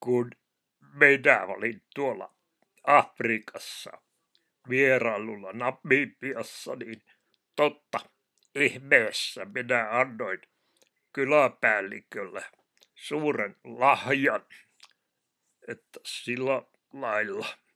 kun minä olin tuolla Afrikassa vierailulla Namibiassa, niin totta ihmeessä minä annoin kyläpäällikölle suuren lahjan, että sillä lailla